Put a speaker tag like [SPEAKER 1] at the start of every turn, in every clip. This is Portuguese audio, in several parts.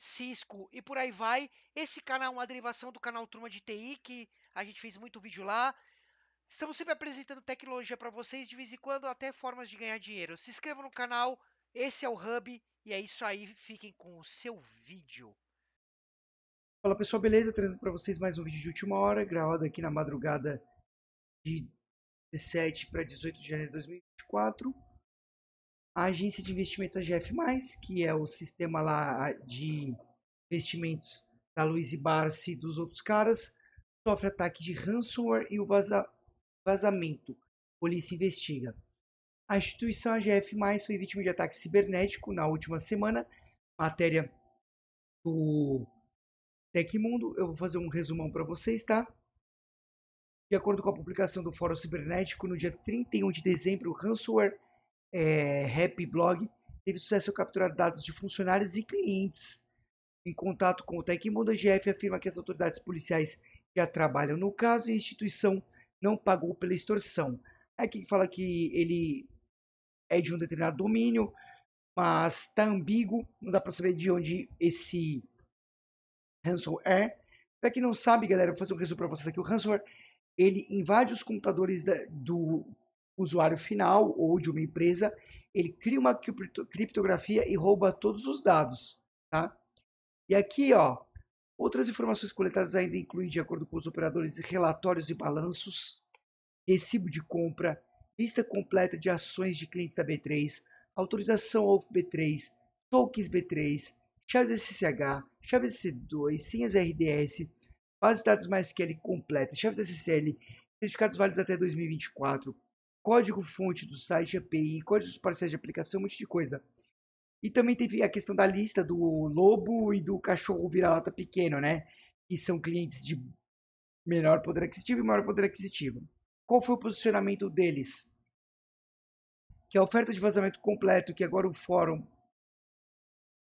[SPEAKER 1] Cisco e por aí vai. Esse canal é uma derivação do canal Turma de TI, que a gente fez muito vídeo lá. Estamos sempre apresentando tecnologia para vocês, de vez em quando até formas de ganhar dinheiro. Se inscreva no canal, esse é o Hub, e é isso aí, fiquem com o seu vídeo.
[SPEAKER 2] Fala pessoal, beleza? Trazendo para vocês mais um vídeo de última hora, gravado aqui na madrugada de 17 para 18 de janeiro de 2024 a agência de investimentos AGF+, que é o sistema lá de investimentos da Luiz Barsi e dos outros caras, sofre ataque de ransomware e o vaza vazamento. Polícia investiga. A instituição AGF+, foi vítima de ataque cibernético na última semana. Matéria do Tecmundo. Eu vou fazer um resumão para vocês, tá? De acordo com a publicação do Fórum Cibernético, no dia 31 de dezembro, o ransomware é, Happy Blog teve sucesso ao capturar dados de funcionários e clientes. Em contato com o Tecmundo, a GF afirma que as autoridades policiais já trabalham no caso e a instituição não pagou pela extorsão. quem fala que ele é de um determinado domínio, mas está ambíguo, não dá para saber de onde esse ransom é. Para quem não sabe, galera, vou fazer um resumo para vocês aqui. O ransomware ele invade os computadores da, do usuário final ou de uma empresa, ele cria uma criptografia e rouba todos os dados, tá? E aqui, ó, outras informações coletadas ainda incluem, de acordo com os operadores, relatórios e balanços, recibo de compra, lista completa de ações de clientes da B3, autorização of B3, tokens B3, chaves SSH, chaves c 2 senhas RDS, base de dados MySQL completa, chaves SSL, certificados válidos até 2024, código-fonte do site, API, códigos parciais de aplicação, um monte de coisa. E também teve a questão da lista do lobo e do cachorro vira-lata pequeno, né? Que são clientes de menor poder aquisitivo e maior poder aquisitivo. Qual foi o posicionamento deles? Que a oferta de vazamento completo, que agora o fórum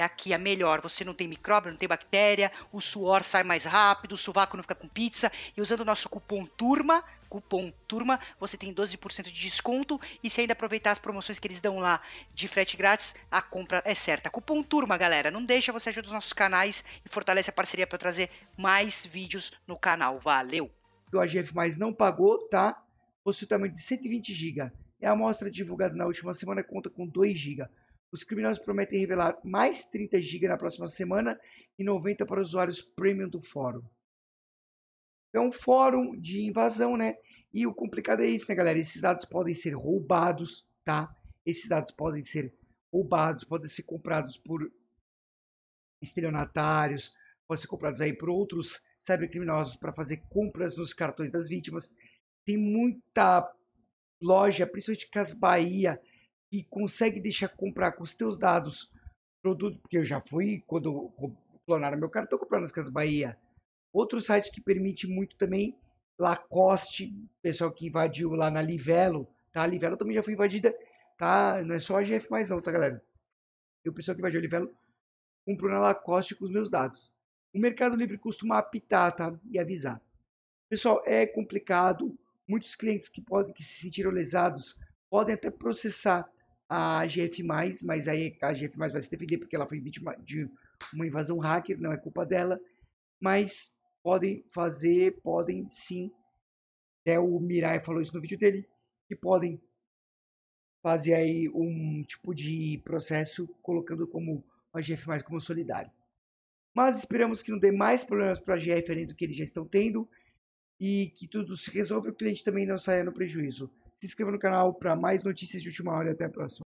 [SPEAKER 3] é aqui a é melhor. Você não tem micróbio, não tem bactéria, o suor sai mais rápido, o sovaco não fica com pizza. E usando o nosso cupom TURMA, cupom TURMA, você tem 12% de desconto. E se ainda aproveitar as promoções que eles dão lá de frete grátis, a compra é certa. Cupom TURMA, galera. Não deixa, você ajuda os nossos canais e fortalece a parceria para trazer mais vídeos no canal. Valeu! O
[SPEAKER 2] AGF, mais não pagou, tá? Possui tamanho de 120 GB. É a amostra divulgada na última semana conta com 2 GB. Os criminosos prometem revelar mais 30 GB na próxima semana e 90 para usuários premium do fórum. Então, um fórum de invasão, né? E o complicado é isso, né, galera? Esses dados podem ser roubados, tá? Esses dados podem ser roubados, podem ser comprados por estelionatários, podem ser comprados aí por outros cybercriminosos para fazer compras nos cartões das vítimas. Tem muita loja, principalmente Casbahia. Bahia, que consegue deixar comprar com os teus dados produto, porque eu já fui, quando clonaram meu cartão, comprando nas Casas Bahia. Outro site que permite muito também, Lacoste, pessoal que invadiu lá na Livelo, tá? A Livelo também já foi invadida, tá? Não é só a GF mais não, tá, galera? E o pessoal que invadiu a Livelo comprou na Lacoste com os meus dados. O Mercado Livre costuma apitar, tá? E avisar. Pessoal, é complicado. Muitos clientes que podem que se sentiram lesados podem até processar a AGF+, mas aí a AGF+, vai se defender porque ela foi vítima de uma invasão hacker, não é culpa dela, mas podem fazer, podem sim, até o Mirai falou isso no vídeo dele, que podem fazer aí um tipo de processo colocando como a AGF+, como solidário. Mas esperamos que não dê mais problemas para a GF além do que eles já estão tendo e que tudo se resolva e o cliente também não saia no prejuízo. Se inscreva no canal para mais notícias de última hora e até a próxima.